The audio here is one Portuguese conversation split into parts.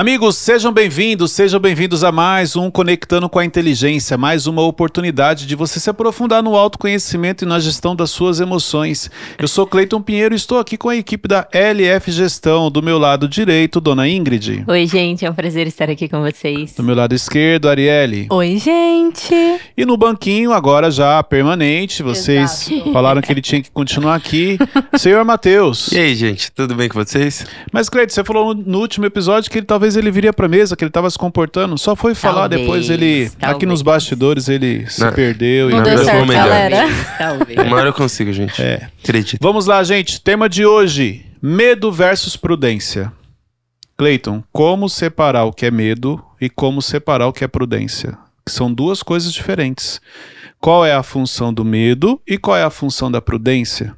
Amigos, sejam bem-vindos, sejam bem-vindos a mais um Conectando com a Inteligência, mais uma oportunidade de você se aprofundar no autoconhecimento e na gestão das suas emoções. Eu sou Cleiton Pinheiro e estou aqui com a equipe da LF Gestão, do meu lado direito, dona Ingrid. Oi, gente, é um prazer estar aqui com vocês. Do meu lado esquerdo, Arielle. Oi, gente. E no banquinho, agora já permanente, vocês Exato. falaram que ele tinha que continuar aqui, senhor Matheus. E aí, gente, tudo bem com vocês? Mas, Cleiton, você falou no último episódio que ele talvez talvez ele viria para mesa, que ele tava se comportando. Só foi falar talvez, depois ele talvez. aqui nos bastidores ele se não, perdeu não e não certo, galera. Talvez, Uma hora eu consigo, gente. É. Acredito. Vamos lá, gente. Tema de hoje: medo versus prudência. Cleiton, como separar o que é medo e como separar o que é prudência? são duas coisas diferentes. Qual é a função do medo e qual é a função da prudência?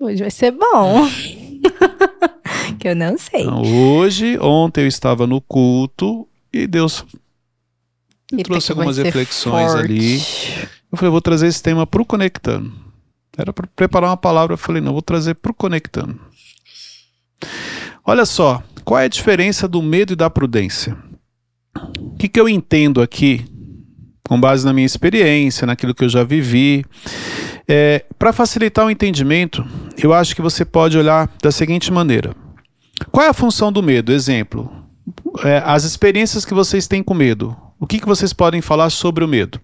Hoje vai ser bom. que eu não sei. Então, hoje, ontem eu estava no culto e Deus e trouxe algumas reflexões ali. Eu falei, eu vou trazer esse tema para o Conectando. Era para preparar uma palavra, eu falei, não, vou trazer para o Conectando. Olha só, qual é a diferença do medo e da prudência? O que, que eu entendo aqui, com base na minha experiência, naquilo que eu já vivi? É, para facilitar o entendimento, eu acho que você pode olhar da seguinte maneira: qual é a função do medo? Exemplo, é, as experiências que vocês têm com medo. O que, que vocês podem falar sobre o medo?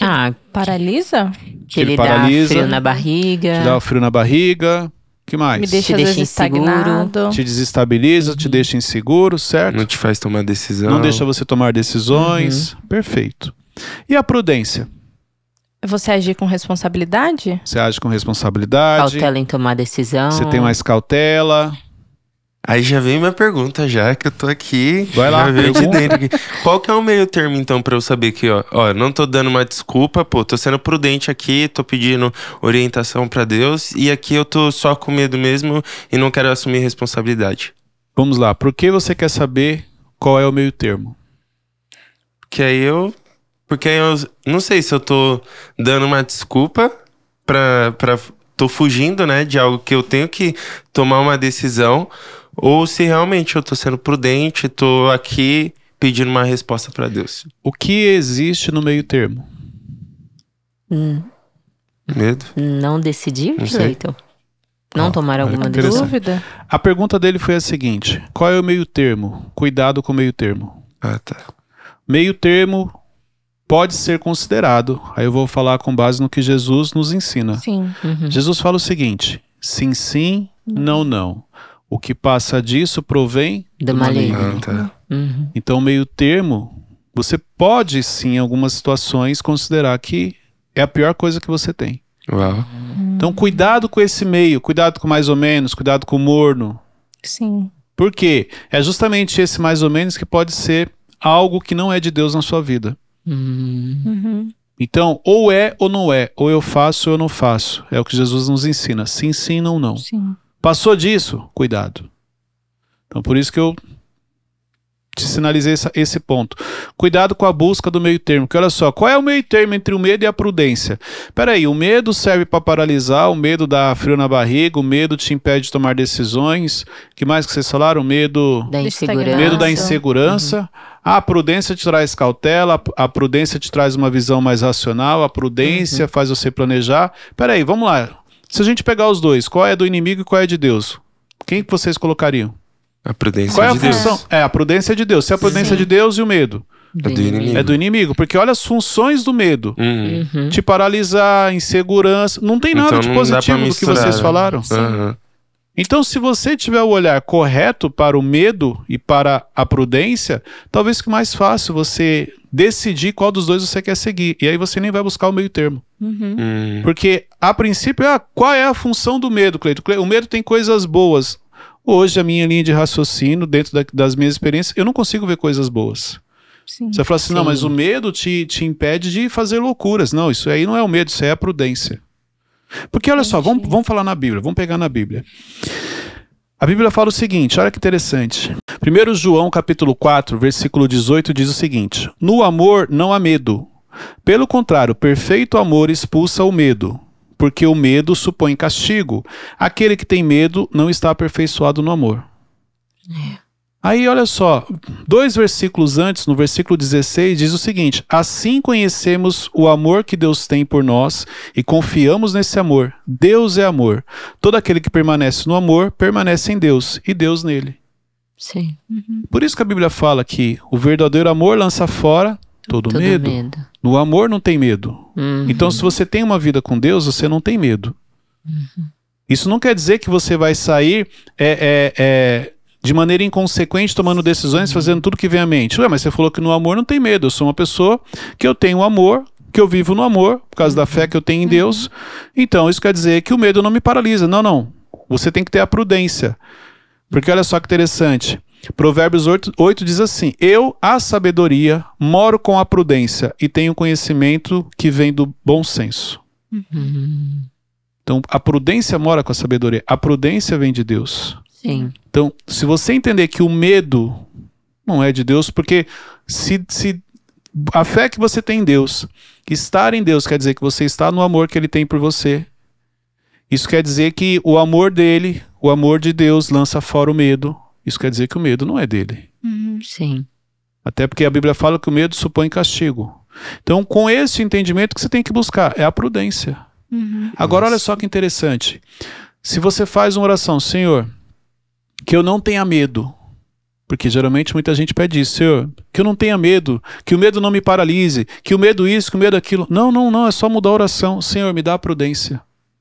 Ah, paralisa? Que ele, ele paralisa, dá frio na barriga. Te dá o frio na barriga. que mais? Me deixa, te deixa inseguro. Te desestabiliza, uhum. te deixa inseguro, certo? Não te faz tomar decisão. Não deixa você tomar decisões. Uhum. Perfeito. E a prudência? Você agir com responsabilidade? Você age com responsabilidade. Cautela em tomar decisão. Você tem mais cautela. Aí já vem minha pergunta, já que eu tô aqui. Vai lá, de dentro aqui. Qual que é o meio termo, então, para eu saber que, ó, ó, não tô dando uma desculpa, pô, tô sendo prudente aqui, tô pedindo orientação para Deus, e aqui eu tô só com medo mesmo e não quero assumir responsabilidade. Vamos lá, por que você quer saber qual é o meio termo? Que aí eu porque eu não sei se eu tô dando uma desculpa pra. pra tô fugindo, né, de algo que eu tenho que tomar uma decisão, ou se realmente eu tô sendo prudente, tô aqui pedindo uma resposta para Deus. O que existe no meio termo? Hum. Medo. Não decidir, não Cleiton? Não, não ah, tomar alguma dúvida? A pergunta dele foi a seguinte: qual é o meio termo? Cuidado com o meio termo. Ah, tá. Meio termo pode ser considerado. Aí eu vou falar com base no que Jesus nos ensina. Sim. Uhum. Jesus fala o seguinte: sim, sim, não, não. O que passa disso provém da maligno. Uhum. Então, meio termo, você pode sim, em algumas situações, considerar que é a pior coisa que você tem. Uau. Então, cuidado com esse meio, cuidado com mais ou menos, cuidado com o morno. Sim. Por quê? É justamente esse mais ou menos que pode ser algo que não é de Deus na sua vida. Uhum. uhum. Então, ou é ou não é, ou eu faço ou eu não faço. É o que Jesus nos ensina. Sim, sim, não, não. Sim. Passou disso, cuidado. Então, por isso que eu te sinalizei essa, esse ponto. Cuidado com a busca do meio termo, que olha só, qual é o meio termo entre o medo e a prudência? Peraí, o medo serve para paralisar, o medo dá frio na barriga, o medo te impede de tomar decisões. que mais que vocês falaram? O medo da insegurança. Medo da insegurança. Uhum. A prudência te traz cautela, a prudência te traz uma visão mais racional, a prudência uhum. faz você planejar. Peraí, vamos lá. Se a gente pegar os dois, qual é do inimigo e qual é de Deus? Quem que vocês colocariam? A prudência Qual é a de função? Deus. É a prudência de Deus. Se é a prudência Sim. de Deus e o medo. é do inimigo. É do inimigo, porque olha as funções do medo. Uhum. Te paralisar, insegurança. Não tem então, nada então, de positivo do que vocês né? falaram. Uhum. Então, se você tiver o olhar correto para o medo e para a prudência, talvez que mais fácil você decidir qual dos dois você quer seguir. E aí você nem vai buscar o meio termo. Uhum. Hum. Porque, a princípio, ah, qual é a função do medo, Cleito? O medo tem coisas boas. Hoje, a minha linha de raciocínio, dentro da, das minhas experiências, eu não consigo ver coisas boas. Sim. Você fala assim, Sim. não, mas o medo te, te impede de fazer loucuras. Não, isso aí não é o medo, isso é a prudência. Porque olha Entendi. só, vamos, vamos falar na Bíblia, vamos pegar na Bíblia. A Bíblia fala o seguinte, olha que interessante. 1 João capítulo 4, versículo 18 diz o seguinte: No amor não há medo. Pelo contrário, perfeito amor expulsa o medo, porque o medo supõe castigo. Aquele que tem medo não está aperfeiçoado no amor. É. Aí olha só, dois versículos antes, no versículo 16, diz o seguinte: Assim conhecemos o amor que Deus tem por nós e confiamos nesse amor. Deus é amor. Todo aquele que permanece no amor permanece em Deus e Deus nele. Sim. Uhum. Por isso que a Bíblia fala que o verdadeiro amor lança fora todo, todo medo. medo. No amor não tem medo. Uhum. Então, se você tem uma vida com Deus, você não tem medo. Uhum. Isso não quer dizer que você vai sair é, é, é, de maneira inconsequente, tomando decisões, fazendo tudo que vem à mente. Ué, mas você falou que no amor não tem medo. Eu sou uma pessoa que eu tenho amor, que eu vivo no amor, por causa da fé uhum. que eu tenho em Deus. Uhum. Então, isso quer dizer que o medo não me paralisa. Não, não. Você tem que ter a prudência. Porque olha só que interessante. Provérbios 8, 8 diz assim: Eu, a sabedoria, moro com a prudência e tenho conhecimento que vem do bom senso. Uhum. Então, a prudência mora com a sabedoria. A prudência vem de Deus. Sim. Então, se você entender que o medo não é de Deus, porque se, se a fé que você tem em Deus, estar em Deus quer dizer que você está no amor que ele tem por você. Isso quer dizer que o amor dele, o amor de Deus, lança fora o medo, isso quer dizer que o medo não é dele. Hum, sim. Até porque a Bíblia fala que o medo supõe castigo. Então, com esse entendimento que você tem que buscar é a prudência. Uhum. Agora, olha só que interessante. Se você faz uma oração, Senhor, que eu não tenha medo, porque geralmente muita gente pede isso, Senhor, que eu não tenha medo, que o medo não me paralise, que o medo isso, que o medo aquilo. Não, não, não, é só mudar a oração. Senhor, me dá a prudência.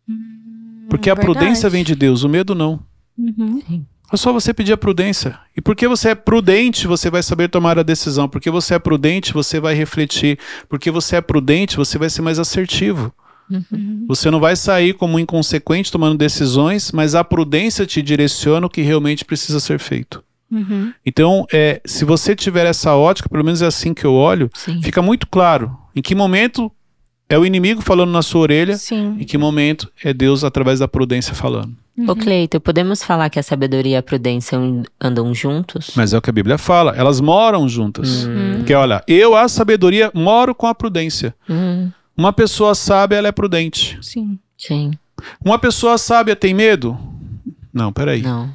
Hum, porque a é Verdade. prudência vem de Deus, o medo não. Uhum. Sim. É só você pedir a prudência. E porque você é prudente, você vai saber tomar a decisão. Porque você é prudente, você vai refletir. Porque você é prudente, você vai ser mais assertivo. Uhum. Você não vai sair como inconsequente tomando decisões, mas a prudência te direciona o que realmente precisa ser feito. Uhum. Então, é, se você tiver essa ótica, pelo menos é assim que eu olho, Sim. fica muito claro em que momento é o inimigo falando na sua orelha, Sim. em que momento é Deus através da prudência falando. Uhum. Ô Cleito, podemos falar que a sabedoria e a prudência andam juntos? Mas é o que a Bíblia fala, elas moram juntas. Uhum. Porque olha, eu, a sabedoria, moro com a prudência. Uhum. Uma pessoa sábia, ela é prudente. Sim. Sim. Uma pessoa sábia tem medo? Não, peraí. Não.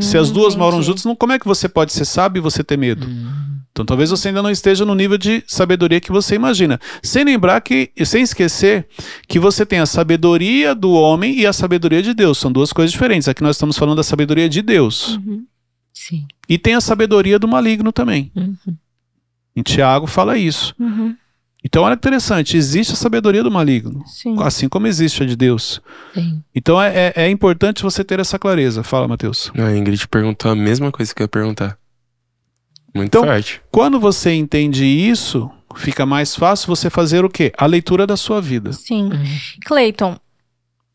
Se as hum, duas Entendi. moram juntas, como é que você pode ser sábio e você ter medo? Hum. Então talvez você ainda não esteja no nível de sabedoria que você imagina. Sem lembrar que, sem esquecer que você tem a sabedoria do homem e a sabedoria de Deus. São duas coisas diferentes. Aqui nós estamos falando da sabedoria de Deus. Uhum. Sim. E tem a sabedoria do maligno também. Uhum. Em Tiago fala isso. Uhum. Então olha que interessante, existe a sabedoria do maligno, Sim. assim como existe a de Deus. Sim. Então é, é, é, importante você ter essa clareza. Fala, Mateus. A Ingrid perguntou a mesma coisa que eu ia perguntar. Muito então, forte. quando você entende isso, fica mais fácil você fazer o quê? A leitura da sua vida. Sim. Uhum. Cleiton,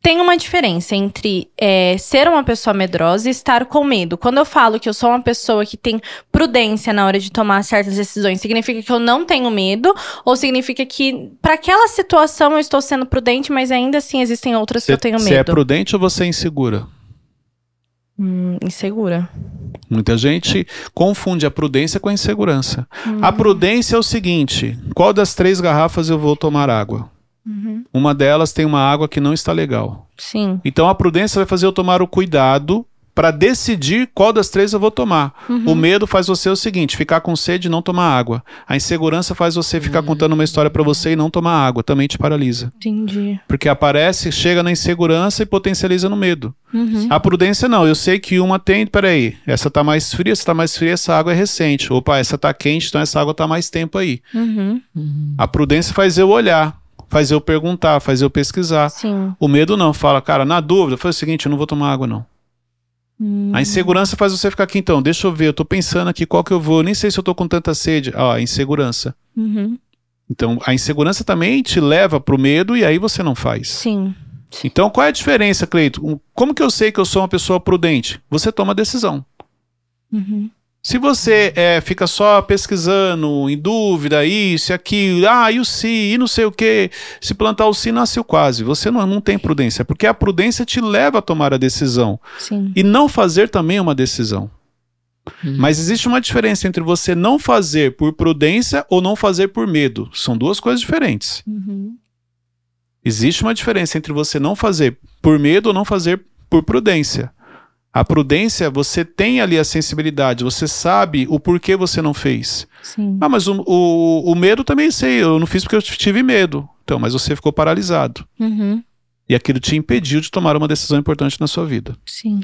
tem uma diferença entre é, ser uma pessoa medrosa e estar com medo. Quando eu falo que eu sou uma pessoa que tem prudência na hora de tomar certas decisões, significa que eu não tenho medo ou significa que para aquela situação eu estou sendo prudente, mas ainda assim existem outras cê, que eu tenho é medo? Você é prudente ou você é insegura? Hum, insegura. Muita gente confunde a prudência com a insegurança. Hum. A prudência é o seguinte: qual das três garrafas eu vou tomar água? Uhum. Uma delas tem uma água que não está legal. Sim. Então a prudência vai fazer eu tomar o cuidado para decidir qual das três eu vou tomar. Uhum. O medo faz você o seguinte: ficar com sede e não tomar água. A insegurança faz você ficar uhum. contando uma história para você e não tomar água. Também te paralisa. Entendi. Porque aparece, chega na insegurança e potencializa no medo. Uhum. A prudência não. Eu sei que uma tem. Peraí, essa tá mais fria, essa tá mais fria, essa água é recente. Opa, essa tá quente, então essa água tá mais tempo aí. Uhum. A prudência faz eu olhar faz eu perguntar, faz eu pesquisar. Sim. O medo não, fala, cara, na dúvida, faz o seguinte, eu não vou tomar água não. Hum. A insegurança faz você ficar aqui, então, deixa eu ver, eu tô pensando aqui qual que eu vou, nem sei se eu tô com tanta sede. Ah, insegurança. Uhum. Então, a insegurança também te leva pro medo e aí você não faz. Sim. Então, qual é a diferença, Cleito? Como que eu sei que eu sou uma pessoa prudente? Você toma decisão. Uhum. Se você é, fica só pesquisando, em dúvida, isso e aquilo, ah, e o si, e não sei o que, se plantar o si, nasceu quase. Você não, não tem prudência, porque a prudência te leva a tomar a decisão. Sim. E não fazer também é uma decisão. Hum. Mas existe uma diferença entre você não fazer por prudência ou não fazer por medo. São duas coisas diferentes. Uhum. Existe uma diferença entre você não fazer por medo ou não fazer por prudência. A prudência, você tem ali a sensibilidade, você sabe o porquê você não fez. Sim. Ah, mas o, o, o medo também sei, eu não fiz porque eu tive medo. Então, mas você ficou paralisado. Uhum. E aquilo te impediu de tomar uma decisão importante na sua vida. Sim.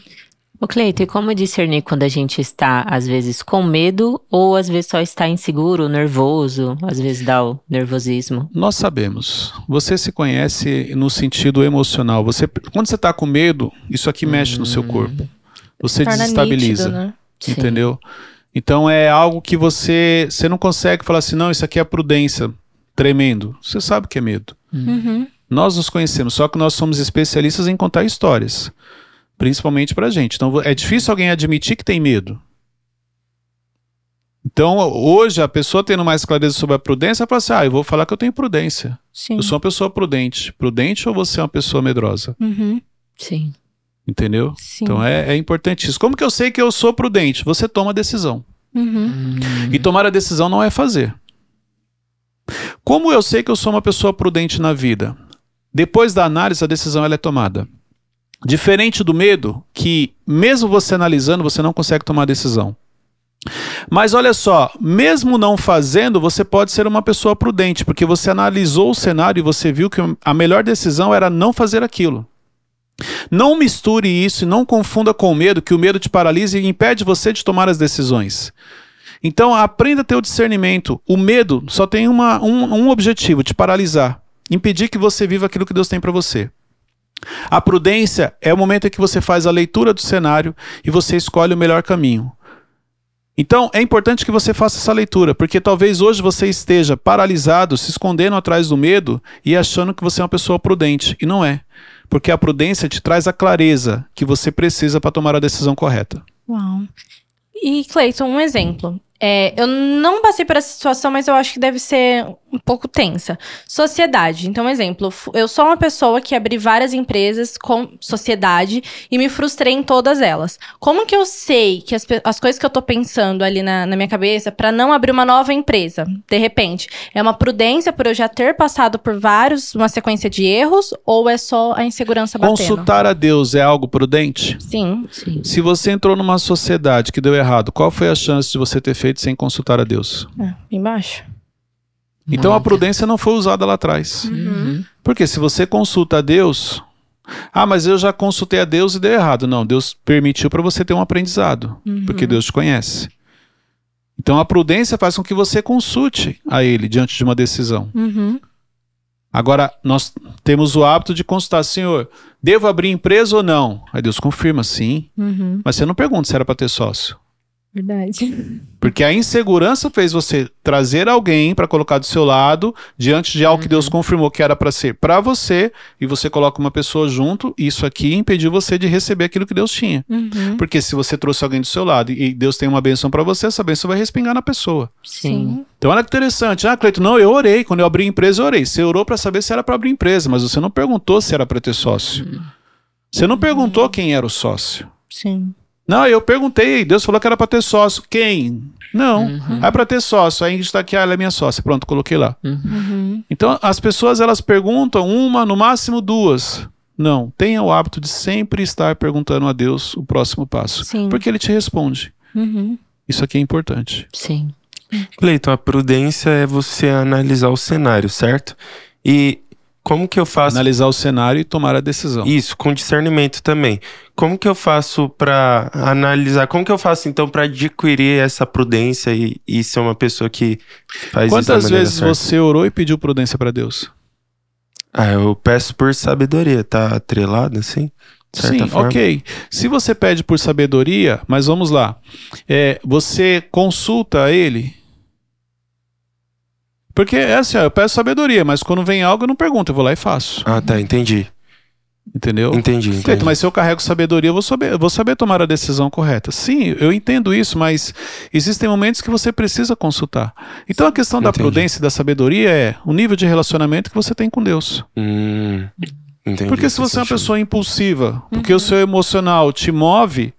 O Cleito, e como discernir quando a gente está, às vezes, com medo ou às vezes só está inseguro, nervoso, às vezes dá o nervosismo? Nós sabemos. Você se conhece no sentido emocional. Você, quando você está com medo, isso aqui mexe no seu hum. corpo você desestabiliza. Nítido, né? Entendeu? Sim. Então é algo que você, você não consegue falar assim, não, isso aqui é prudência, tremendo. Você sabe que é medo. Uhum. Nós nos conhecemos, só que nós somos especialistas em contar histórias, principalmente pra gente. Então é difícil alguém admitir que tem medo. Então, hoje, a pessoa tendo mais clareza sobre a prudência, ela fala assim: ah, eu vou falar que eu tenho prudência. Sim. Eu sou uma pessoa prudente. Prudente ou você é uma pessoa medrosa? Uhum. Sim. Entendeu? Sim. Então é, é importante isso. Como que eu sei que eu sou prudente? Você toma a decisão. Uhum. E tomar a decisão não é fazer. Como eu sei que eu sou uma pessoa prudente na vida? Depois da análise, a decisão ela é tomada. Diferente do medo, que mesmo você analisando, você não consegue tomar decisão. Mas olha só, mesmo não fazendo, você pode ser uma pessoa prudente, porque você analisou o cenário e você viu que a melhor decisão era não fazer aquilo. Não misture isso e não confunda com o medo, que o medo te paralisa e impede você de tomar as decisões. Então, aprenda a ter o discernimento. O medo só tem uma, um, um objetivo: te paralisar, impedir que você viva aquilo que Deus tem para você. A prudência é o momento em que você faz a leitura do cenário e você escolhe o melhor caminho. Então, é importante que você faça essa leitura, porque talvez hoje você esteja paralisado, se escondendo atrás do medo e achando que você é uma pessoa prudente, e não é. Porque a prudência te traz a clareza que você precisa para tomar a decisão correta. Uau. E Cleiton, um exemplo. É, eu não passei por essa situação, mas eu acho que deve ser um pouco tensa. Sociedade. Então, exemplo, eu sou uma pessoa que abri várias empresas com sociedade e me frustrei em todas elas. Como que eu sei que as, as coisas que eu tô pensando ali na, na minha cabeça para não abrir uma nova empresa, de repente? É uma prudência por eu já ter passado por vários, uma sequência de erros, ou é só a insegurança batendo? Consultar a Deus é algo prudente? Sim. Sim. Se você entrou numa sociedade que deu errado, qual foi a chance de você ter feito? sem consultar a Deus. É, embaixo. Então a uhum. prudência não foi usada lá atrás. Uhum. Porque se você consulta a Deus, ah, mas eu já consultei a Deus e deu errado. Não, Deus permitiu para você ter um aprendizado, uhum. porque Deus te conhece. Então a prudência faz com que você consulte a Ele diante de uma decisão. Uhum. Agora, nós temos o hábito de consultar, Senhor, devo abrir empresa ou não? Aí Deus confirma, sim. Uhum. Mas você não pergunta se era para ter sócio. Verdade. Porque a insegurança fez você trazer alguém para colocar do seu lado diante de algo uhum. que Deus uhum. confirmou que era para ser para você e você coloca uma pessoa junto. Isso aqui impediu você de receber aquilo que Deus tinha. Uhum. Porque se você trouxe alguém do seu lado e Deus tem uma benção para você, essa benção vai respingar na pessoa. Sim. Então olha que interessante. Ah, Cleiton, não, eu orei. Quando eu abri a empresa, eu orei. Você orou para saber se era para abrir empresa, mas você não perguntou se era para ter sócio. Uhum. Você não perguntou quem era o sócio. Sim. Não, eu perguntei, Deus falou que era para ter sócio. Quem? Não, uhum. é para ter sócio. Aí está aqui, ah, ela é minha sócia. Pronto, coloquei lá. Uhum. uhum. Então, as pessoas elas perguntam uma, no máximo duas. Não, tenha o hábito de sempre estar perguntando a Deus o próximo passo. Sim. Porque ele te responde. Uhum. Isso aqui é importante. Sim. Cleiton, a prudência é você analisar o cenário, certo? E como que eu faço? Analisar o cenário e tomar a decisão. Isso, com discernimento também. Como que eu faço para analisar? Como que eu faço então para adquirir essa prudência e, e, ser uma pessoa que faz Quantas isso vezes certa? você orou e pediu prudência para Deus? Ah, eu peço por sabedoria, tá atrelado assim? Sim, forma. ok. Se você pede por sabedoria, mas vamos lá, é, você consulta ele porque é assim, ó, eu peço sabedoria, mas quando vem algo eu não pergunto, eu vou lá e faço. Ah, tá, entendi. Entendeu? Entendi, entendi. Feito, mas se eu carrego sabedoria, eu vou saber, vou saber tomar a decisão correta. Sim, eu entendo isso, mas existem momentos que você precisa consultar. Então a questão da prudência e da sabedoria é o nível de relacionamento que você tem com Deus. Hum, entendi. Porque se tá você é uma pessoa impulsiva, porque uhum. o seu emocional te move,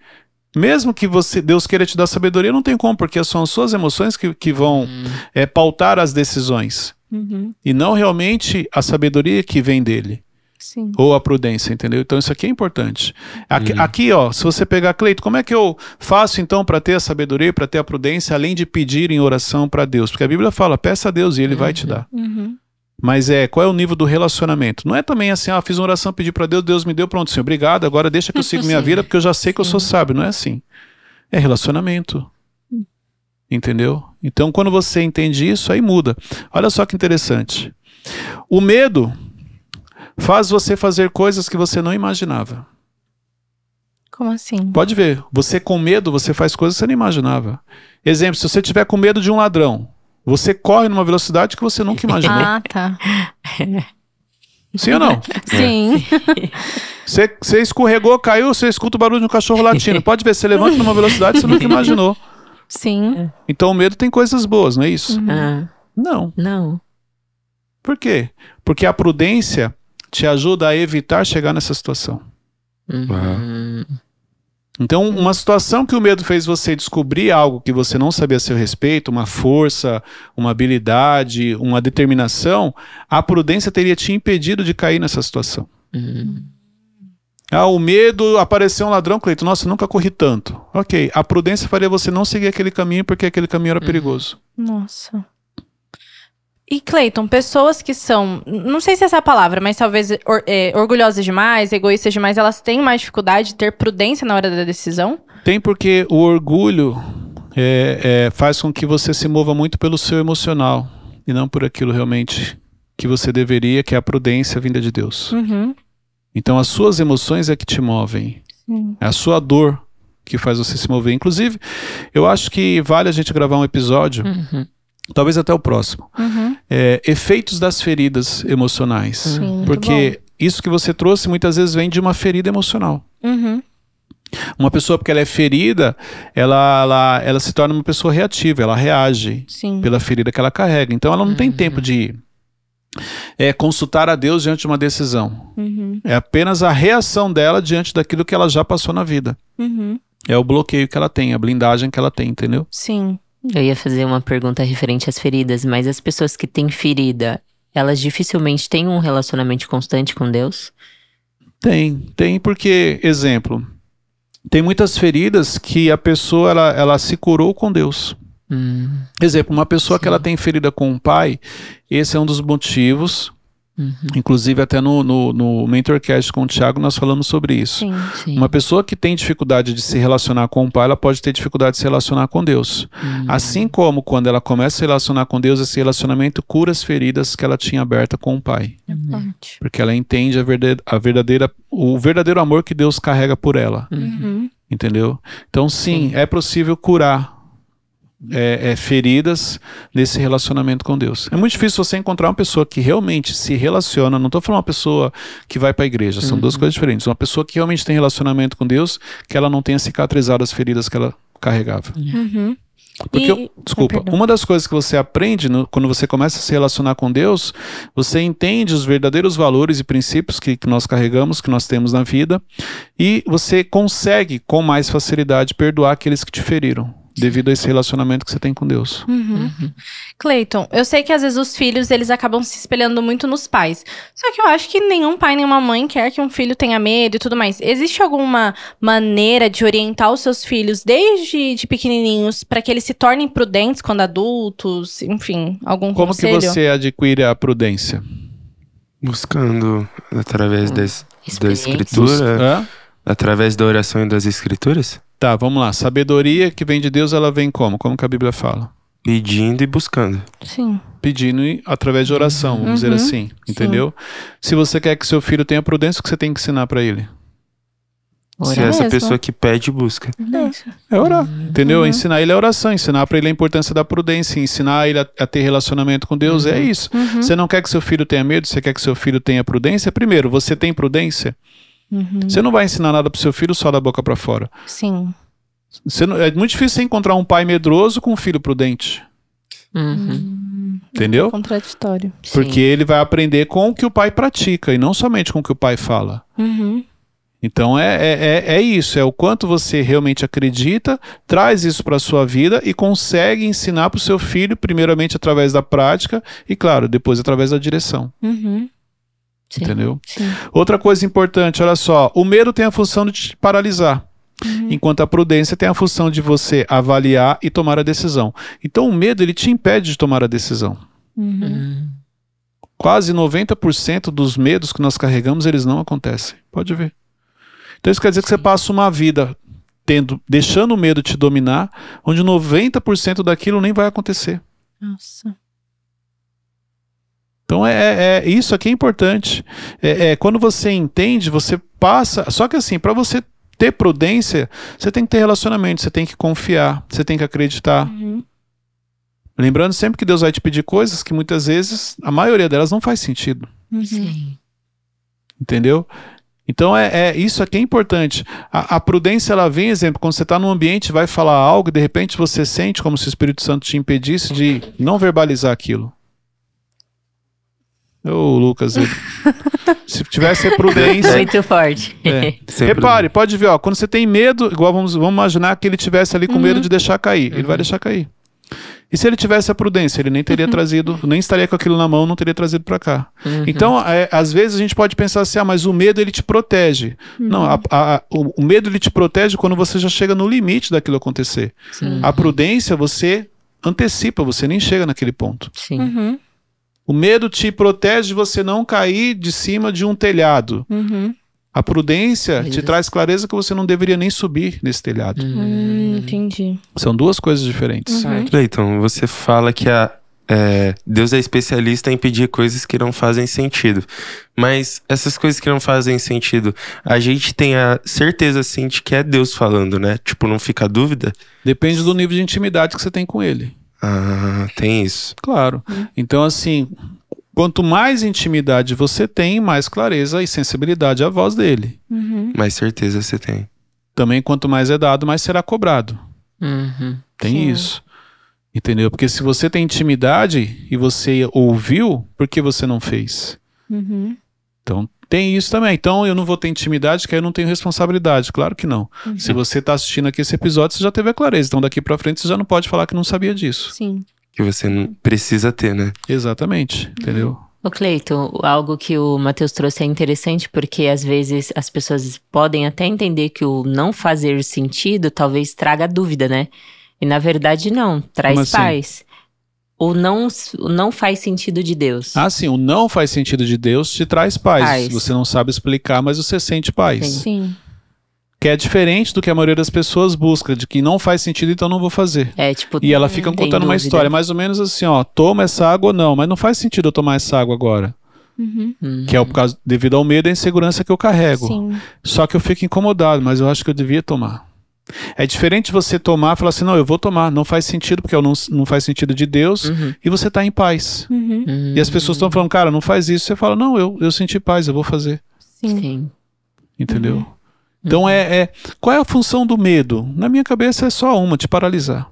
mesmo que você Deus queira te dar sabedoria, não tem como, porque são as suas emoções que, que vão uhum. é, pautar as decisões. Uhum. E não realmente a sabedoria que vem dele. Sim. Ou a prudência, entendeu? Então isso aqui é importante. Aqui, uhum. aqui ó, se você pegar Cleito, como é que eu faço então para ter a sabedoria, para ter a prudência, além de pedir em oração para Deus? Porque a Bíblia fala: peça a Deus e ele uhum. vai te dar. Uhum. Mas é qual é o nível do relacionamento? Não é também assim, ah, fiz uma oração, pedi para Deus, Deus me deu, pronto, senhor, obrigado, agora deixa que eu siga minha vida, porque eu já sei que eu sou sábio. Não é assim. É relacionamento. Entendeu? Então, quando você entende isso, aí muda. Olha só que interessante. O medo faz você fazer coisas que você não imaginava. Como assim? Pode ver. Você com medo, você faz coisas que você não imaginava. Exemplo, se você tiver com medo de um ladrão, você corre numa velocidade que você nunca imaginou. ah, tá. Sim ou não? Sim. Você escorregou, caiu, você escuta o barulho de um cachorro latindo. Pode ver, você levanta numa velocidade que você nunca imaginou. Sim. Então o medo tem coisas boas, não é isso? Uhum. Ah. Não. Não. Por quê? Porque a prudência te ajuda a evitar chegar nessa situação. Uhum. uhum. Então, uma situação que o medo fez você descobrir algo que você não sabia a seu respeito, uma força, uma habilidade, uma determinação, a prudência teria te impedido de cair nessa situação. Uhum. Ah, o medo, apareceu um ladrão, Cleito. Nossa, nunca corri tanto. Ok, a prudência faria você não seguir aquele caminho porque aquele caminho era uhum. perigoso. Nossa. E Cleiton, pessoas que são, não sei se é essa a palavra, mas talvez or, é, orgulhosas demais, egoístas demais, elas têm mais dificuldade de ter prudência na hora da decisão? Tem porque o orgulho é, é, faz com que você se mova muito pelo seu emocional e não por aquilo realmente que você deveria, que é a prudência vinda de Deus. Uhum. Então as suas emoções é que te movem, Sim. é a sua dor que faz você se mover. Inclusive, eu acho que vale a gente gravar um episódio. Uhum Talvez até o próximo. Uhum. É, efeitos das feridas emocionais. Sim, porque isso que você trouxe muitas vezes vem de uma ferida emocional. Uhum. Uma pessoa, porque ela é ferida, ela, ela, ela se torna uma pessoa reativa, ela reage Sim. pela ferida que ela carrega. Então ela não uhum. tem tempo de é, consultar a Deus diante de uma decisão. Uhum. É apenas a reação dela diante daquilo que ela já passou na vida. Uhum. É o bloqueio que ela tem, a blindagem que ela tem, entendeu? Sim. Eu ia fazer uma pergunta referente às feridas, mas as pessoas que têm ferida, elas dificilmente têm um relacionamento constante com Deus? Tem, tem, porque, exemplo, tem muitas feridas que a pessoa ela, ela se curou com Deus. Hum. Exemplo, uma pessoa Sim. que ela tem ferida com o pai, esse é um dos motivos Uhum. Inclusive, até no, no, no, Mentorcast com o Thiago, nós falamos sobre isso. Sim, sim. Uma pessoa que tem dificuldade de se relacionar com o Pai, ela pode ter dificuldade de se relacionar com Deus. Uhum. Assim como quando ela começa a se relacionar com Deus, esse relacionamento cura as feridas que ela tinha aberta com o Pai. É uhum. Porque ela entende a verdadeira, a verdadeira, o verdadeiro amor que Deus carrega por ela. Uhum. Uhum. Entendeu? Então, sim, sim, é possível curar é, é, feridas nesse relacionamento com Deus. É muito difícil você encontrar uma pessoa que realmente se relaciona. Não estou falando uma pessoa que vai para a igreja, são uhum. duas coisas diferentes. Uma pessoa que realmente tem relacionamento com Deus, que ela não tenha cicatrizado as feridas que ela carregava. É. Uhum. Porque, desculpa, ah, uma das coisas que você aprende no, quando você começa a se relacionar com Deus, você entende os verdadeiros valores e princípios que, que, nós carregamos, que nós temos na vida, e você consegue com mais facilidade perdoar aqueles que te feriram devido a esse relacionamento que você tem com Deus. Uhum. uhum. Cleiton, eu sei que às vezes os filhos eles acabam se espelhando muito nos pais. Só que eu acho que nenhum pai, nenhuma mãe quer que um filho tenha medo e tudo mais. Existe alguma maneira de orientar os seus filhos desde de pequenininhos para que eles se tornem prudentes quando adultos? Enfim, algum Como conselho? que você adquire a prudência? Buscando através hum. da escritura. Busca, Através da oração e das escrituras? Tá, vamos lá. Sabedoria que vem de Deus, ela vem como? Como que a Bíblia fala? Pedindo e buscando. Sim. Pedindo e através de oração, vamos uhum. dizer assim, entendeu? Sim. Se você quer que seu filho tenha prudência, o que você tem que ensinar para ele? Orar Se é essa mesmo. pessoa que pede busca. É, é orar, uhum. entendeu? Uhum. Ensinar ele a oração, ensinar para ele a importância da prudência, ensinar ele a, a ter relacionamento com Deus, é uhum. é isso. Uhum. Você não quer que seu filho tenha medo, você quer que seu filho tenha prudência? Primeiro, você tem prudência? Uhum. Você não vai ensinar nada pro seu filho só da boca para fora. Sim. Não, é muito difícil você encontrar um pai medroso com um filho prudente. Uhum. Hum. Entendeu? É contraditório. Porque Sim. ele vai aprender com o que o pai pratica e não somente com o que o pai fala. Uhum. Então é, é, é, é isso, é o quanto você realmente acredita, traz isso para a sua vida e consegue ensinar para o seu filho, primeiramente através da prática e, claro, depois através da direção. Uhum. Sim, entendeu? Sim. Outra coisa importante, olha só, o medo tem a função de te paralisar. Uhum. Enquanto a prudência tem a função de você avaliar e tomar a decisão. Então o medo ele te impede de tomar a decisão. Uhum. uhum. Quase 90% dos medos que nós carregamos, eles não acontecem. Pode ver. Então isso quer dizer que você passa uma vida tendo, deixando o medo te dominar, onde 90% daquilo nem vai acontecer. Nossa. Então é, é, é isso aqui é importante. É, é, quando você entende, você passa. Só que assim, para você ter prudência, você tem que ter relacionamento, você tem que confiar, você tem que acreditar. Uhum. Lembrando sempre que Deus vai te pedir coisas que muitas vezes a maioria delas não faz sentido. Uhum. Sim. Entendeu? Então é, é, isso aqui é importante. A, a, prudência ela vem, exemplo, quando você está num ambiente, vai falar algo, de repente você sente como se o Espírito Santo te impedisse de não verbalizar aquilo. Ô, Lucas, se tivesse prudência. Muito forte. É. Repare, pode ver, ó, quando você tem medo, igual vamos, vamos imaginar que ele tivesse ali com uhum. medo de deixar cair. Uhum. Ele vai uhum. deixar cair. E se ele tivesse a prudência, ele nem teria uhum. trazido, nem estaria com aquilo na mão, não teria trazido para cá. Uhum. Então, é, às vezes a gente pode pensar assim, ah, mas o medo ele te protege. Uhum. Não, a, a, o, o, medo ele te protege quando você já chega no limite daquilo acontecer. Sim. A prudência você antecipa, você nem chega naquele ponto. Sim. Uhum. O medo te protege de você não cair de cima de um telhado. Uhum. A prudência Beleza. te traz clareza que você não deveria nem subir nesse telhado. Hum, hum entendi. São duas coisas diferentes. Uhum. você fala que a, é, Deus é especialista em pedir coisas que não fazem sentido. Mas essas coisas que não fazem sentido, a gente tem a certeza, assim, de que é Deus falando, né? Tipo, não fica dúvida? Depende do nível de intimidade que você tem com Ele. Ah, tem isso. Claro. Então, assim, quanto mais intimidade você tem, mais clareza e sensibilidade à voz dele. Uhum. Mais certeza você tem. Também, quanto mais é dado, mais será cobrado. Uhum. Tem Sim. isso. Entendeu? Porque se você tem intimidade e você ouviu, por que você não fez? Uhum. Então tem isso também. Então eu não vou ter intimidade, que aí eu não tenho responsabilidade. Claro que não. Uhum. Se você está assistindo aqui esse episódio, você já teve a clareza. Então daqui para frente você já não pode falar que não sabia disso. Sim. Que você não precisa ter, né? Exatamente. Uhum. Entendeu? O Cleito, algo que o Matheus trouxe é interessante porque às vezes as pessoas podem até entender que o não fazer sentido talvez traga dúvida, né? E na verdade não, traz Como assim? paz. Assim? o não, o não faz sentido de Deus. Ah, sim, o não faz sentido de Deus te traz paz. paz. Você não sabe explicar, mas você sente paz. Sim. sim. Que é diferente do que a maioria das pessoas busca, de que não faz sentido, então não vou fazer. É, tipo, e ela fica contando uma história, mais ou menos assim, ó, toma essa água ou não, mas não faz sentido eu tomar essa água agora. Uhum. uhum. Que é por causa, devido ao medo e à insegurança que eu carrego. Sim. Só que eu fico incomodado, mas eu acho que eu devia tomar. É diferente você tomar e falar assim, não, eu vou tomar, não faz sentido, porque eu não, não faz sentido de Deus, uhum. e você está em paz. Uhum. E as pessoas estão falando, cara, não faz isso. Você fala, não, eu, eu senti paz, eu vou fazer. Sim. Sim. Entendeu? Uhum. Então uhum. é, é, Qual é a função do medo? Na minha cabeça é só uma, te paralisar.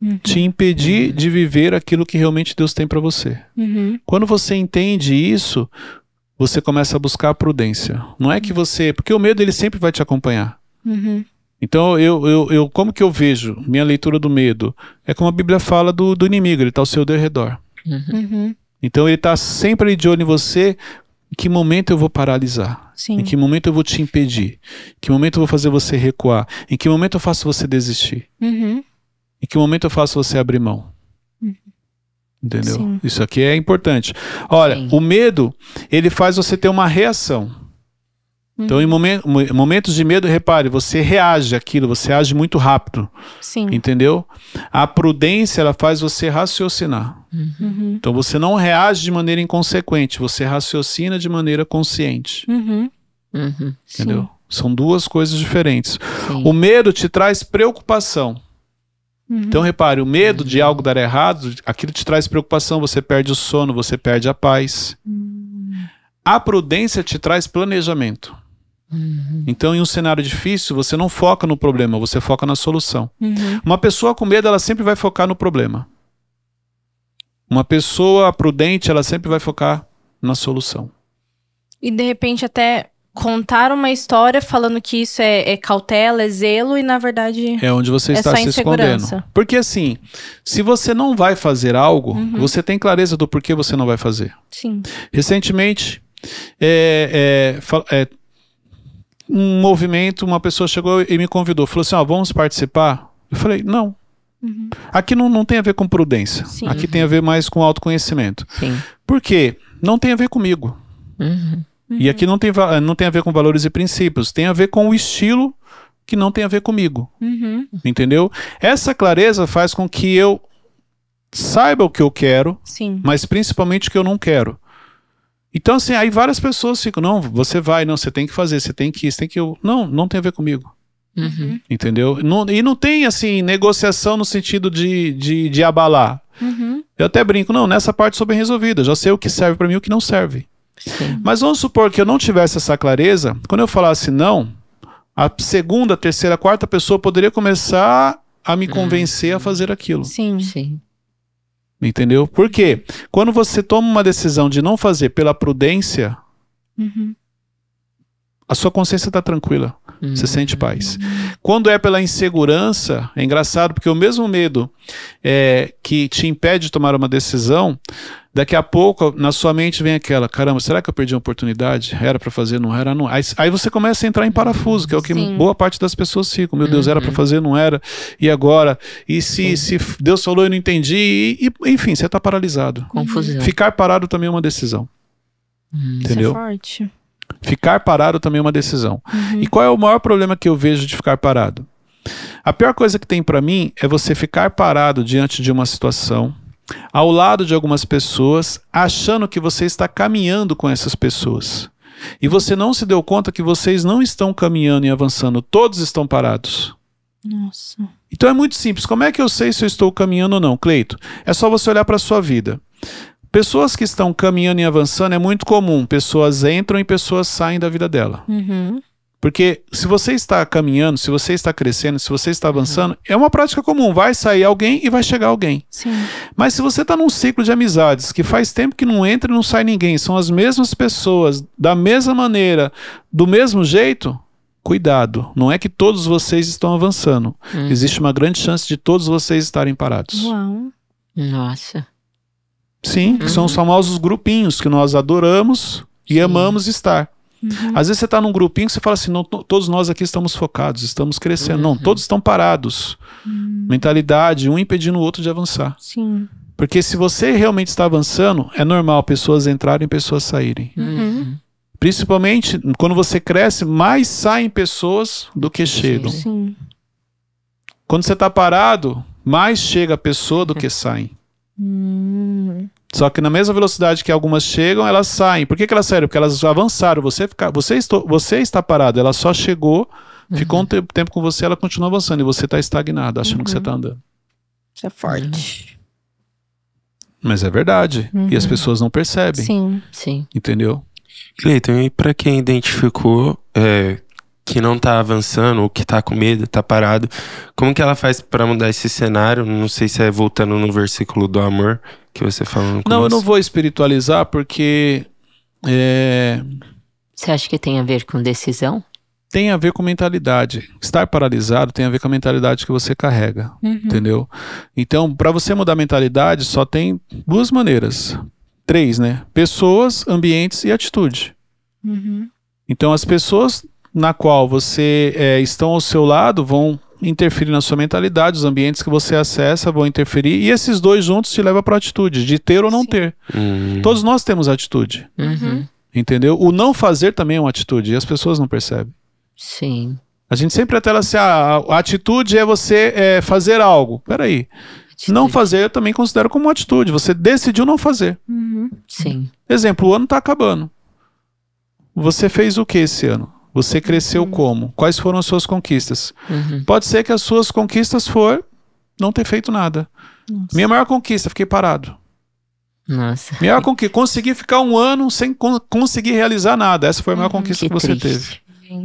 Uhum. Te impedir de viver aquilo que realmente Deus tem para você. Quando você entende isso, você começa a buscar a prudência. Não é que você. Porque o medo ele sempre vai te acompanhar. Uhum. Então, eu, eu, eu, como que eu vejo minha leitura do medo? É como a Bíblia fala do, do inimigo, ele está ao seu derredor. Uhum. uhum. Então, ele está sempre de olho em você. Em que momento eu vou paralisar? Sim. Em que momento eu vou te impedir? Em que momento eu vou fazer você recuar? Em que momento eu faço você desistir? Uhum. Em que momento eu faço você abrir mão? Uhum. Entendeu? Sim. Isso aqui é importante. Olha, Sim. o medo, ele faz você ter uma reação. Então, em momen momentos de medo, repare, você reage àquilo, você age muito rápido. Sim. Entendeu? A prudência, ela faz você raciocinar. Uhum. Então, você não reage de maneira inconsequente, você raciocina de maneira consciente. Uhum. Uhum. Entendeu? Sim. São duas coisas diferentes. Sim. O medo te traz preocupação. Uhum. Então, repare, o medo de uhum. algo dar errado, aquilo te traz preocupação, você perde o sono, você perde a paz. Hum. A prudência te traz planejamento. Uhum. Então, em um cenário difícil, você não foca no problema, você foca na solução. Uhum. Uma pessoa com medo, ela sempre vai focar no problema. Uma pessoa prudente, ela sempre vai focar na solução. E de repente, até contar uma história falando que isso é, é cautela, é zelo, e na verdade. É onde você é está se escondendo. Porque assim, se você não vai fazer algo, uhum. você tem clareza do porquê você não vai fazer. Sim. Recentemente, é, é, é, um movimento, uma pessoa chegou e me convidou, falou assim: ó, vamos participar? Eu falei: não. Uhum. Aqui não, não tem a ver com prudência. Sim. Aqui tem a ver mais com autoconhecimento. Sim. Por quê? Não tem a ver comigo. Uhum. E aqui não tem, não tem a ver com valores e princípios, tem a ver com o estilo que não tem a ver comigo. Uhum. Entendeu? Essa clareza faz com que eu saiba o que eu quero, Sim. mas principalmente o que eu não quero. Então, assim, aí várias pessoas ficam, não, você vai, não, você tem que fazer, você tem que isso, tem que eu. Não, não tem a ver comigo. Uhum. Entendeu? Não, e não tem, assim, negociação no sentido de, de, de abalar. Uhum. Eu até brinco, não, nessa parte sou bem resolvida, já sei o que serve para mim e o que não serve. Sim. Mas vamos supor que eu não tivesse essa clareza, quando eu falasse não, a segunda, terceira, quarta pessoa poderia começar a me hum. convencer uhum. a fazer aquilo. Sim, sim. Entendeu? Porque quando você toma uma decisão de não fazer pela prudência, uhum. a sua consciência está tranquila. Uhum. Você sente paz. Quando é pela insegurança, é engraçado porque o mesmo medo é, que te impede de tomar uma decisão, daqui a pouco na sua mente vem aquela: caramba, será que eu perdi uma oportunidade? Era para fazer, não era, não. Aí, aí, você começa a entrar em parafuso, que é o que Sim. boa parte das pessoas ficam: meu Deus, uhum. era para fazer, não era. E agora? E se, se Deus falou, eu não entendi. E, e enfim, você está paralisado. Confusão. Ficar parado também é uma decisão. Hum, entendeu? Isso é forte. Ficar parado também é uma decisão. Uhum. E qual é o maior problema que eu vejo de ficar parado? A pior coisa que tem para mim é você ficar parado diante de uma situação, ao lado de algumas pessoas, achando que você está caminhando com essas pessoas. E você não se deu conta que vocês não estão caminhando e avançando, todos estão parados. Nossa. Então é muito simples. Como é que eu sei se eu estou caminhando ou não, Cleito? É só você olhar para sua vida. Pessoas que estão caminhando e avançando é muito comum. Pessoas entram e pessoas saem da vida dela. Uhum. Porque se você está caminhando, se você está crescendo, se você está avançando, uhum. é uma prática comum. Vai sair alguém e vai chegar alguém. Sim. Mas se você está num ciclo de amizades que faz tempo que não entra e não sai ninguém, são as mesmas pessoas, da mesma maneira, do mesmo jeito, cuidado. Não é que todos vocês estão avançando. Uhum. Existe uma grande chance de todos vocês estarem parados. Uau. Nossa. Sim, uhum. são os uhum. famosos grupinhos que nós adoramos e Sim. amamos estar. Uhum. Às vezes você está num grupinho que você fala assim: não, todos nós aqui estamos focados, estamos crescendo. Uhum. Não, todos estão parados. Uhum. Mentalidade, um impedindo o outro de avançar. Sim. Porque se você realmente está avançando, é normal pessoas entrarem e pessoas saírem. Uhum. Principalmente quando você cresce, mais saem pessoas do que chegam. Sim. Quando você está parado, mais chega a pessoa do que saem. Hum. Só que na mesma velocidade que algumas chegam, elas saem. Por que, que elas saíram? Porque elas avançaram. Você, fica, você, estou, você está parado, ela só chegou, uhum. ficou um uhum. tempo com você, ela continua avançando e você está estagnado, achando uhum. que você está uhum. andando. Isso é forte. É. Mas é verdade. Uhum. E as uhum. pessoas não percebem. Sim, sim. Entendeu? Cleiton, e para quem identificou é, que não está avançando, ou que está com medo, está parado. Como que ela faz para mudar esse cenário? Não sei se é voltando no versículo do amor que você falou. Não, eu não vou espiritualizar porque é... Você acha que tem a ver com decisão? Tem a ver com mentalidade. Estar paralisado tem a ver com a mentalidade que você carrega, uhum. entendeu? Então, para você mudar a mentalidade, só tem duas maneiras. Três, né? Pessoas, ambientes e atitude. Uhum. Então, as pessoas na qual você é, estão ao seu lado vão interferir na sua mentalidade, os ambientes que você acessa vão interferir e esses dois juntos te levam para atitude de ter ou não Sim. ter. Uhum. Todos nós temos atitude, uhum. entendeu? O não fazer também é uma atitude e as pessoas não percebem. Sim. A gente sempre atrela assim, a, ah, a, atitude é você é, fazer algo. Peraí. aí, Não fazer eu também considero como uma atitude. Você decidiu não fazer. Uhum. Sim. Exemplo, o ano está acabando. Você fez o que esse ano? Você cresceu uhum. como? Quais foram as suas conquistas? Uhum. Pode ser que as suas conquistas for não ter feito nada. Nossa. Minha maior conquista, fiquei parado. Nossa. Maior conquista, consegui ficar um ano sem con conseguir realizar nada. Essa foi a maior uhum, conquista que, que você triste. teve.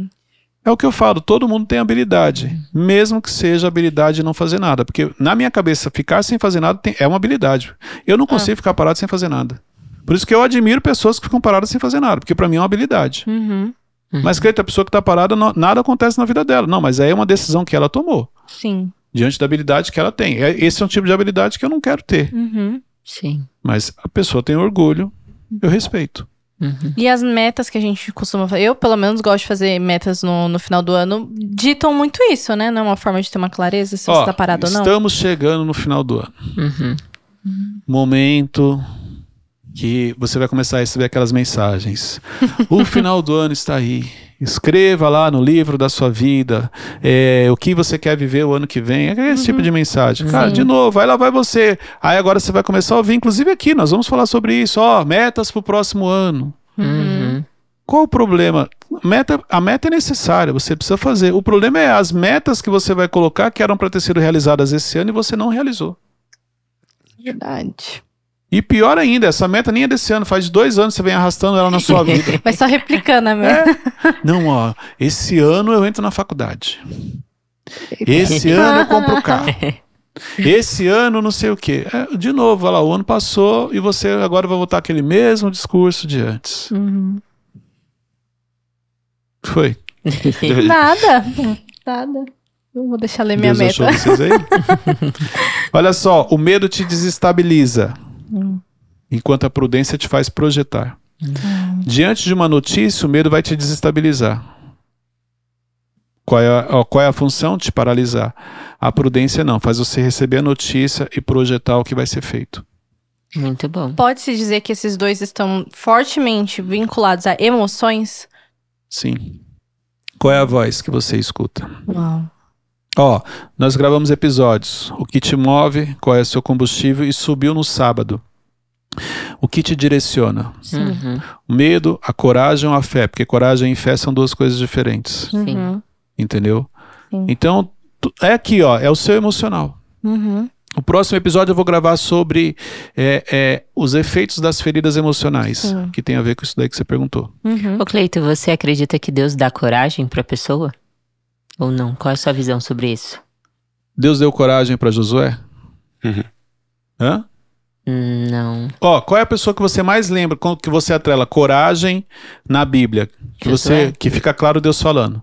É o que eu falo, todo mundo tem habilidade, uhum. mesmo que seja habilidade de não fazer nada, porque na minha cabeça ficar sem fazer nada tem, é uma habilidade. Eu não ah. consigo ah. ficar parado sem fazer nada. Por isso que eu admiro pessoas que ficam paradas sem fazer nada, porque para mim é uma habilidade. Uhum. Uhum. Mas acredita, a pessoa que está parada, não, nada acontece na vida dela. Não, mas aí é uma decisão que ela tomou. Sim. Diante da habilidade que ela tem. É, esse é um tipo de habilidade que eu não quero ter. Uhum. Sim. Mas a pessoa tem orgulho, eu respeito. Uhum. E as metas que a gente costuma fazer, eu pelo menos gosto de fazer metas no, no final do ano, ditam muito isso, né? Não é uma forma de ter uma clareza se Ó, você está parado ou não. Estamos chegando no final do ano. Uhum. Momento que você vai começar a receber aquelas mensagens. O final do ano está aí. Escreva lá no livro da sua vida é, o que você quer viver o ano que vem. É esse uhum. tipo de uhum. mensagem. Cara, Sim. de novo, aí lá vai você. Aí agora você vai começar a ouvir, inclusive aqui, nós vamos falar sobre isso. Ó, metas para o próximo ano. Uhum. Qual o problema? Meta, a meta é necessária, você precisa fazer. O problema é as metas que você vai colocar que eram para ter sido realizadas esse ano e você não realizou. Verdade. E pior ainda, essa meta nem é desse ano, faz dois anos que você vem arrastando ela na sua vida. Vai só replicando a né? meta. É. Não, ó, esse ano eu entro na faculdade. Esse ano eu compro o carro. Esse ano não sei o quê. É, de novo, olha lá, o ano passou e você agora vai voltar aquele mesmo discurso de antes. Uhum. Foi. nada, nada. Não vou deixar ler Deus minha meta. Olha só, o medo te desestabiliza. Enquanto a prudência te faz projetar. Uhum. Diante de uma notícia, o medo vai te desestabilizar. Qual é, a, qual é a função? Te paralisar. A prudência não, faz você receber a notícia e projetar o que vai ser feito. Muito bom. Pode-se dizer que esses dois estão fortemente vinculados a emoções? Sim. Qual é a voz que você escuta? Uau. Ó, nós gravamos episódios. O que te move, qual é o seu combustível e subiu no sábado. O que te direciona? Uhum. O medo, a coragem ou a fé? Porque coragem e fé são duas coisas diferentes. Sim. Entendeu? Sim. Então, é aqui, ó, é o seu emocional. Uhum. O próximo episódio eu vou gravar sobre é, é, os efeitos das feridas emocionais, Sim. que tem a ver com isso daí que você perguntou. Uhum. Ô, Cleito, você acredita que Deus dá coragem para a pessoa? Ou não? Qual é a sua visão sobre isso? Deus deu coragem para Josué? Uhum. Hã? Não. Ó, qual é a pessoa que você mais lembra que você atrela coragem na Bíblia? Que você que fica claro Deus falando.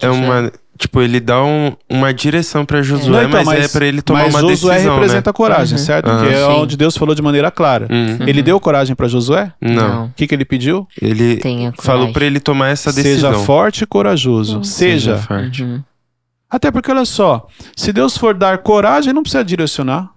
É, é uma Tipo, ele dá um, uma direção para é. Josué, então, mas, é mas, é para ele tomar uma Josué decisão. Mas Josué né? representa né? coragem, uhum. certo? Uhum. Que é onde Deus falou de maneira clara. Uhum. Ele uhum. deu coragem para Josué? Não. O que, que ele pediu? Ele falou para ele tomar essa decisão. Seja forte e corajoso. Uhum. Seja. Seja forte. Uhum. Até porque, olha só, se Deus for dar coragem, não precisa direcionar.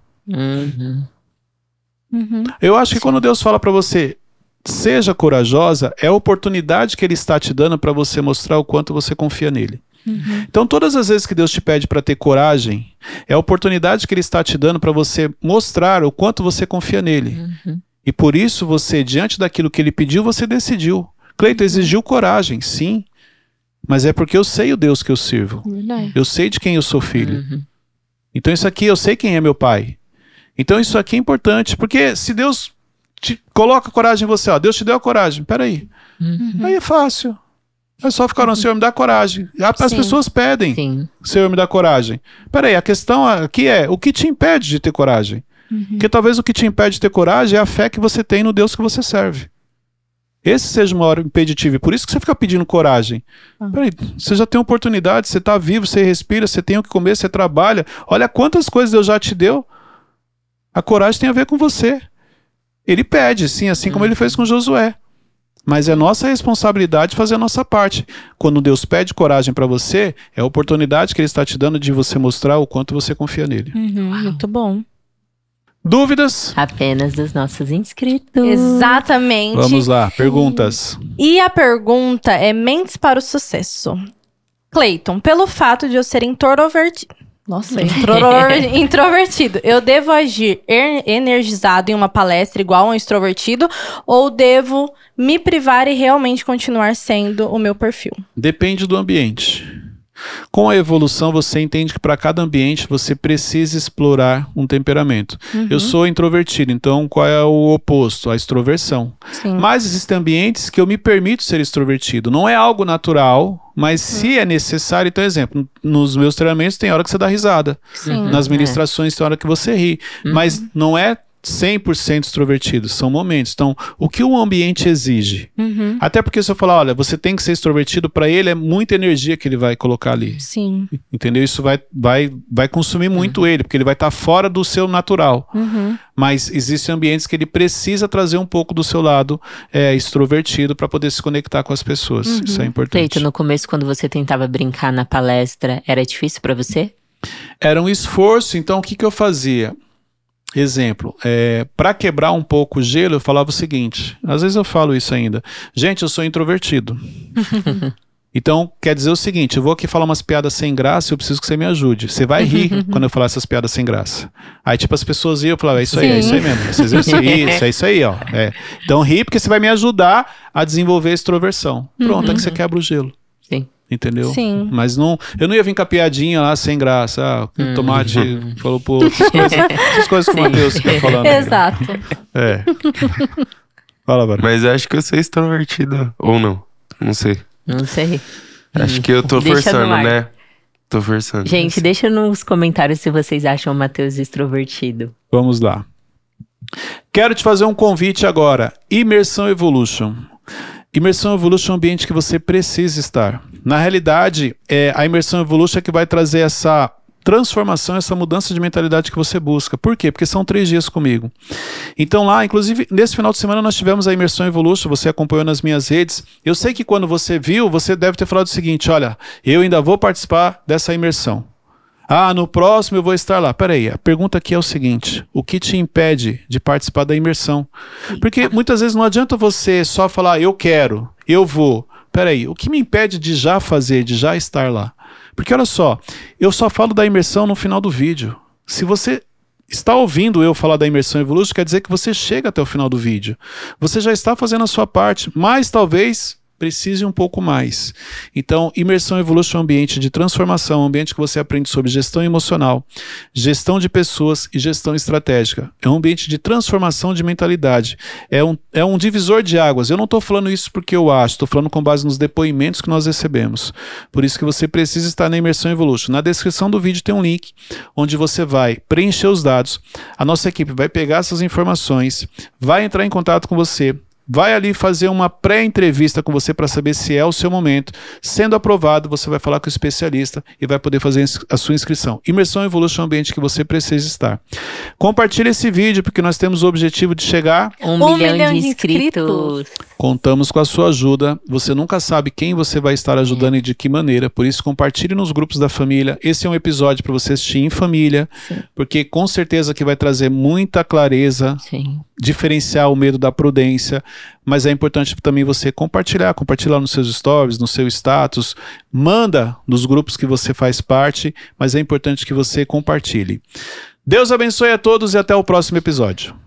Eu acho que Sim. quando Deus fala para você, seja corajosa, é a oportunidade que ele está te dando para você mostrar o quanto você confia nele. Uhum. Então, todas as vezes que Deus te pede para ter coragem, é a oportunidade que Ele está te dando para você mostrar o quanto você confia nele. Uhum. E por isso você, diante daquilo que Ele pediu, você decidiu. Cleiton exigiu coragem, sim, mas é porque eu sei o Deus que eu sirvo. Eu sei de quem eu sou filho. Uhum. Então, isso aqui, eu sei quem é meu pai. Então, isso aqui é importante, porque se Deus te coloca coragem em você, ó, Deus te deu a coragem, peraí. Uhum. Aí é fácil. É só ficar no uhum. Senhor, me dá coragem. As Sim. pessoas pedem, Sim. Senhor, me dá coragem. Peraí, a questão aqui é, o que te impede de ter coragem? Uhum. Porque talvez o que te impede de ter coragem é a fé que você tem no Deus que você serve. Esse seja o maior impeditivo. Por isso que você fica pedindo coragem. Ah. Peraí, você já tem oportunidade, você está vivo, você respira, você tem o que comer, você trabalha. Olha quantas coisas Deus já te deu. A coragem tem a ver com você. Ele pede, sim, assim uhum. como ele fez com Josué. Mas é nossa responsabilidade fazer a nossa parte. Quando Deus pede coragem para você, é a oportunidade que Ele está te dando de você mostrar o quanto você confia nele. Uhum, muito bom. Dúvidas? Apenas dos nossos inscritos. Exatamente. Vamos lá, perguntas. E a pergunta é mentes para o sucesso. Clayton, pelo fato de eu ser introvertido. Nossa, introvertido. Eu devo agir energizado em uma palestra igual a um extrovertido ou devo me privar e realmente continuar sendo o meu perfil? Depende do ambiente. Com a evolução, você entende que para cada ambiente você precisa explorar um temperamento. Uhum. Eu sou introvertido, então qual é o oposto? A extroversão. Sim. Mas existem ambientes que eu me permito ser extrovertido. Não é algo natural, mas uhum. se é necessário, então, exemplo, nos meus treinamentos tem hora que você dá risada. Sim, Nas uhum. é. ministrações é. tem hora que você ri. Uhum. Mas não é 100% extrovertido são momentos. Então, o que o ambiente exige? Uhum. Até porque se eu falar, olha, você tem que ser extrovertido, para ele é muita energia que ele vai colocar ali. Sim. Entendeu? Isso vai, vai, vai consumir tá. muito uhum. ele, porque ele vai estar tá fora do seu natural. Uhum. Mas existem ambientes que ele precisa trazer um pouco do seu lado é, extrovertido para poder se conectar com as pessoas. Uhum. Isso é importante. Cleito, no começo, quando você tentava brincar na palestra, era difícil para você? Era um esforço, então o que, que eu fazia? Exemplo, é, para quebrar um pouco o gelo, eu falava o seguinte: às vezes eu falo isso ainda. Gente, eu sou introvertido. então, quer dizer o seguinte: eu vou aqui falar umas piadas sem graça, e eu preciso que você me ajude. Você vai rir quando eu falar essas piadas sem graça. Aí, tipo, as pessoas iam, eu falava: é isso aí, é isso aí mesmo. isso, aí, é isso aí, ó. É. Então, ri, porque você vai me ajudar a desenvolver a extroversão. Pronto, uhum. é que você uhum. quebra o gelo. Entendeu? Sim. Mas não, eu não ia vir com a piadinha lá sem graça. Ah, hum. tomate falou, por coisas, que o Matheus falando. Exato. É. Fala, Bárbara. Mas acho que eu sou extrovertida. Ou não. Não sei. Não sei. Acho que eu tô deixa forçando, né? Tô forçando. Gente, deixa nos comentários se vocês acham o Matheus extrovertido. Vamos lá. Quero te fazer um convite agora. Imersão Evolution. Imersão Evolution é um ambiente que você precisa estar. Na realidade, é a imersão Evolution é que vai trazer essa transformação, essa mudança de mentalidade que você busca. Por quê? Porque são três dias comigo. Então lá, inclusive, nesse final de semana nós tivemos a imersão Evolution, você acompanhou nas minhas redes. Eu sei que quando você viu, você deve ter falado o seguinte, olha, eu ainda vou participar dessa imersão. Ah, no próximo eu vou estar lá. Peraí, a pergunta aqui é o seguinte: o que te impede de participar da imersão? Porque muitas vezes não adianta você só falar, eu quero, eu vou. Peraí, o que me impede de já fazer, de já estar lá? Porque olha só, eu só falo da imersão no final do vídeo. Se você está ouvindo eu falar da imersão evolutiva, quer dizer que você chega até o final do vídeo. Você já está fazendo a sua parte, mas talvez precise um pouco mais. Então, imersão Evolution é um ambiente de transformação, um ambiente que você aprende sobre gestão emocional, gestão de pessoas e gestão estratégica. É um ambiente de transformação de mentalidade. É um, é um divisor de águas. Eu não estou falando isso porque eu acho, estou falando com base nos depoimentos que nós recebemos. Por isso que você precisa estar na imersão Evolution. Na descrição do vídeo tem um link onde você vai preencher os dados. A nossa equipe vai pegar essas informações, vai entrar em contato com você, vai ali fazer uma pré-entrevista com você para saber se é o seu momento. Sendo aprovado, você vai falar com o especialista e vai poder fazer a sua inscrição. Imersão Evolution evolução é ambiente que você precisa estar. Compartilhe esse vídeo porque nós temos o objetivo de chegar um, um milhão, milhão, de inscritos. Contamos com a sua ajuda. Você nunca sabe quem você vai estar ajudando é. e de que maneira. Por isso compartilhe nos grupos da família. Esse é um episódio para você assistir em família, Sim. porque com certeza que vai trazer muita clareza diferenciar o medo da prudência, mas é importante também você compartilhar, compartilhar nos seus stories, no seu status, manda nos grupos que você faz parte, mas é importante que você compartilhe. Deus abençoe a todos e até o próximo episódio.